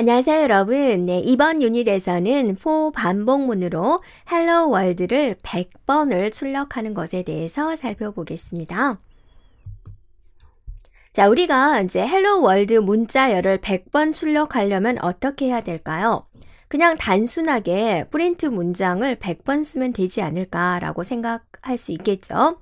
안녕하세요, 여러분. 네, 이번 유닛에서는 for 반복문으로 hello world를 100번을 출력하는 것에 대해서 살펴보겠습니다. 자, 우리가 이제 hello world 문자열을 100번 출력하려면 어떻게 해야 될까요? 그냥 단순하게 프린트 문장을 100번 쓰면 되지 않을까라고 생각할 수 있겠죠.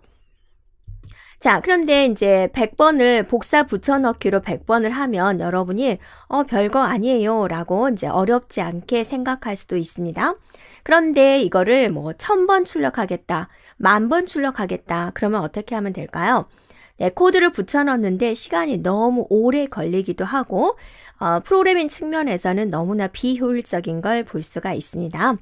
자, 그런데 이제 100번을 복사 붙여넣기로 100번을 하면 여러분이 어, 별거 아니에요 라고 이제 어렵지 않게 생각할 수도 있습니다. 그런데 이거를 뭐 1000번 출력하겠다, 만번 출력하겠다 그러면 어떻게 하면 될까요? 네, 코드를 붙여넣는데 시간이 너무 오래 걸리기도 하고 어, 프로그래밍 측면에서는 너무나 비효율적인 걸 볼 수가 있습니다.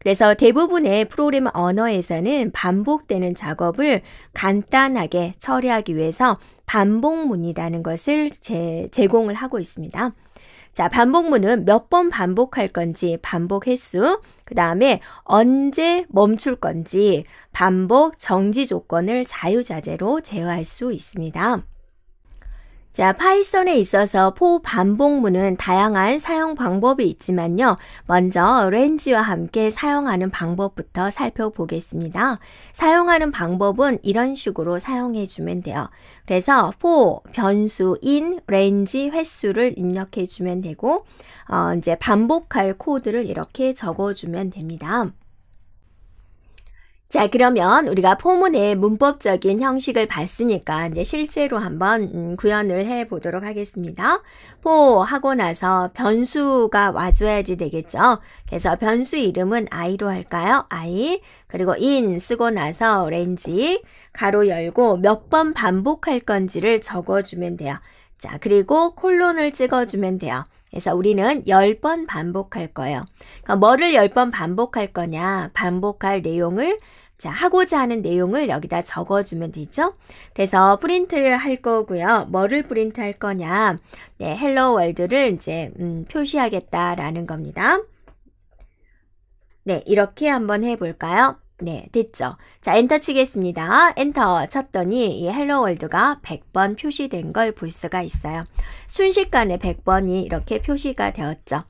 그래서 대부분의 프로그램 언어에서는 반복되는 작업을 간단하게 처리하기 위해서 반복문이라는 것을 제, 제공을 하고 있습니다. 자, 반복문은 몇 번 반복할 건지 반복 횟수, 그 다음에 언제 멈출 건지 반복 정지 조건을 자유자재로 제어할 수 있습니다. 자, 파이썬에 있어서 포 반복문은 다양한 사용 방법이 있지만요. 먼저 렌즈와 함께 사용하는 방법부터 살펴보겠습니다. 사용하는 방법은 이런 식으로 사용해 주면 돼요. 그래서 포 변수인 렌즈 횟수를 입력해 주면 되고 어, 이제 반복할 코드를 이렇게 적어 주면 됩니다. 자, 그러면 우리가 포문의 문법적인 형식을 봤으니까 이제 실제로 한번 음, 구현을 해 보도록 하겠습니다. 포 하고 나서 변수가 와줘야지 되겠죠. 그래서 변수 이름은 i로 할까요? i 그리고 in 쓰고 나서 렌지 가로 열고 몇 번 반복할 건지를 적어주면 돼요. 자, 그리고 콜론을 찍어주면 돼요. 그래서 우리는 10번 반복할 거예요. 그러니까 뭐를 10번 반복할 거냐? 반복할 내용을 자, 하고자 하는 내용을 여기다 적어주면 되죠. 그래서 프린트를 할 거고요. 뭐를 프린트 할 거냐? 네, 헬로 월드를 이제 음, 표시하겠다라는 겁니다. 네, 이렇게 한번 해볼까요? 네, 됐죠. 자, 엔터 치겠습니다. 엔터 쳤더니 이 헬로 월드가 100번 표시된 걸 볼 수가 있어요. 순식간에 100번이 이렇게 표시가 되었죠.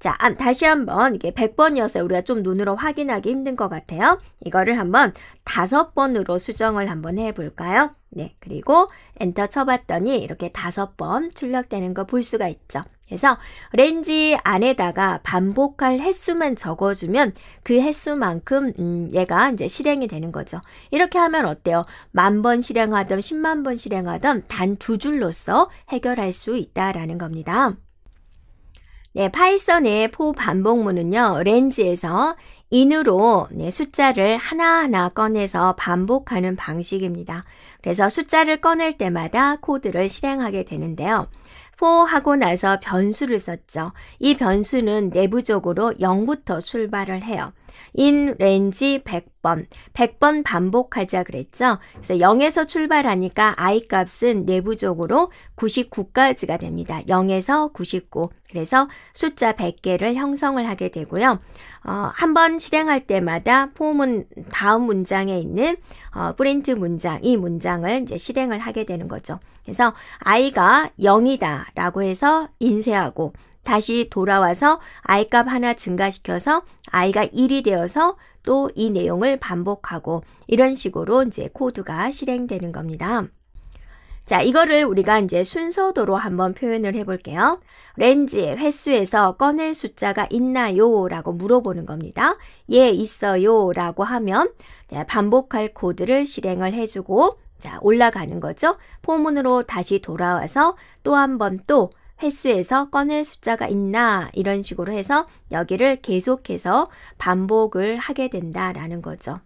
자, 다시 한번 이게 100번이어서 우리가 좀 눈으로 확인하기 힘든 것 같아요. 이거를 한번 다섯 번으로 수정을 한번 해볼까요? 네, 그리고 엔터 쳐봤더니 이렇게 다섯 번 출력되는 거 볼 수가 있죠. 그래서 렌지 안에다가 반복할 횟수만 적어주면 그 횟수만큼 음, 얘가 이제 실행이 되는 거죠. 이렇게 하면 어때요? 만 번 실행하던 10만 번 실행하던 단 두 줄로서 해결할 수 있다라는 겁니다. 네, 파이썬의 포 반복문은요, 렌지에서 인으로 네, 숫자를 하나하나 꺼내서 반복하는 방식입니다. 그래서 숫자를 꺼낼 때마다 코드를 실행하게 되는데요. 포하고 나서 변수를 썼죠. 이 변수는 내부적으로 0부터 출발을 해요. in range 100번, 100번 반복하자 그랬죠? 그래서 0에서 출발하니까 i 값은 내부적으로 99까지가 됩니다. 0에서 99. 그래서 숫자 100개를 형성을 하게 되고요. 어, 한 번 실행할 때마다 포문 다음 문장에 있는 어, 프린트 문장, 이 문장을 이제 실행을 하게 되는 거죠. 그래서 i가 0이다라고 해서 인쇄하고 다시 돌아와서 아이값 하나 증가시켜서 아이가 1이 되어서 또 이 내용을 반복하고 이런 식으로 이제 코드가 실행되는 겁니다. 자, 이거를 우리가 이제 순서도로 한번 표현을 해볼게요. 렌즈 의 횟수에서 꺼낼 숫자가 있나요? 라고 물어보는 겁니다. 예, 있어요. 라고 하면 네, 반복할 코드를 실행을 해주고 자, 올라가는 거죠. 포문으로 다시 돌아와서 또한번또 횟수에서 꺼낼 숫자가 있나 이런 식으로 해서 여기를 계속해서 반복을 하게 된다라는 거죠.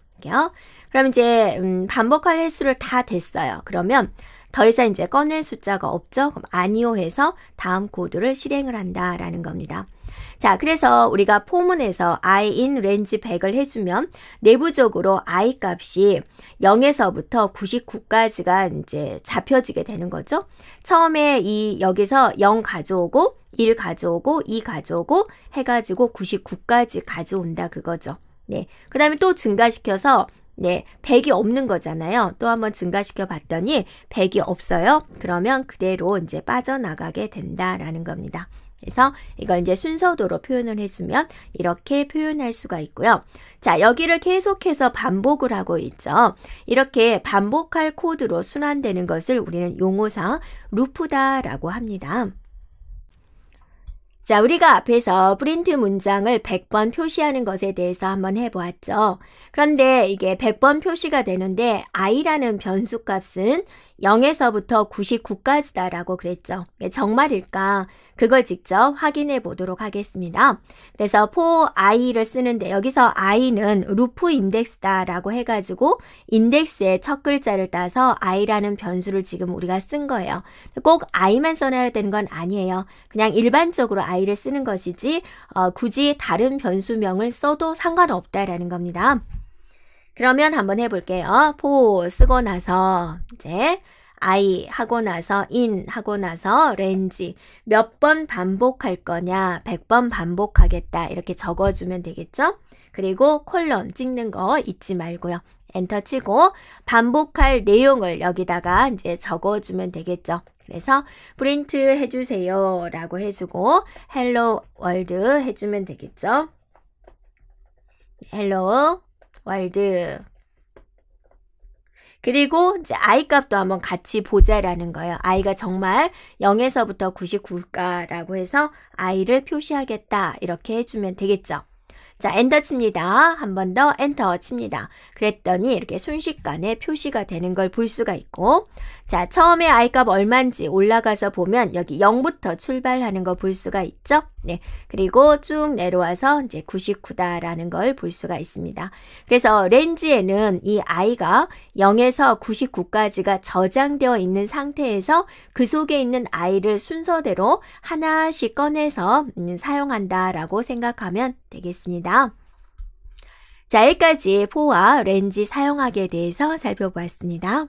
그럼 이제 음, 반복할 횟수를 다 됐어요. 그러면 더 이상 이제 꺼낼 숫자가 없죠. 그럼 아니오 해서 다음 코드를 실행을 한다라는 겁니다. 자, 그래서 우리가 포문에서 i in range 100을 해주면 내부적으로 i 값이 0에서부터 99까지가 이제 잡혀지게 되는 거죠. 처음에 이 여기서 0 가져오고 1 가져오고 2 가져오고 해가지고 99까지 가져온다 그거죠. 네. 그 다음에 또 증가시켜서 네, 100이 없는 거잖아요. 또 한번 증가시켜 봤더니 100이 없어요. 그러면 그대로 이제 빠져나가게 된다라는 겁니다. 그래서 이걸 이제 순서도로 표현을 해주면 이렇게 표현할 수가 있고요. 자, 여기를 계속해서 반복을 하고 있죠. 이렇게 반복할 코드로 순환되는 것을 우리는 용어상 루프다라고 합니다. 자, 우리가 앞에서 프린트 문장을 100번 표시하는 것에 대해서 한번 해보았죠. 그런데 이게 100번 표시가 되는데 i라는 변수 값은 0에서부터 99까지다라고 그랬죠. 네, 정말일까? 그걸 직접 확인해 보도록 하겠습니다. 그래서 for i를 쓰는데 여기서 i는 루프 인덱스다라고 해가지고 인덱스의 첫 글자를 따서 i라는 변수를 지금 우리가 쓴 거예요. 꼭 i만 써놔야 되는 건 아니에요. 그냥 일반적으로 i를 쓰는 것이지 어, 굳이 다른 변수명을 써도 상관없다라는 겁니다. 그러면 한번 해볼게요. for 쓰고 나서 이제 I 하고 나서 in 하고 나서 렌지 몇 번 반복할 거냐 100번 반복하겠다 이렇게 적어주면 되겠죠? 그리고 콜론 찍는 거 잊지 말고요. 엔터 치고 반복할 내용을 여기다가 이제 적어주면 되겠죠. 그래서 프린트 해주세요 라고 해주고 헬로 월드 해주면 되겠죠. 네, 헬로 월드 그리고 이제 i 값도 한번 같이 보자라는 거예요. i가 정말 0에서부터 99가라고 해서 i를 표시하겠다 이렇게 해주면 되겠죠. 자 엔터 칩니다. 한 번 더 엔터 칩니다. 그랬더니 이렇게 순식간에 표시가 되는 걸 볼 수가 있고 자 처음에 i값 얼마인지 올라가서 보면 여기 0부터 출발하는 거 볼 수가 있죠. 네. 그리고 쭉 내려와서 이제 99다라는 걸 볼 수가 있습니다. 그래서 렌즈에는 이 i가 0에서 99까지가 저장되어 있는 상태에서 그 속에 있는 i를 순서대로 하나씩 꺼내서 음, 사용한다라고 생각하면 되겠습니다. 자, 여기까지 포와 렌즈 사용하기에 대해서 살펴보았습니다.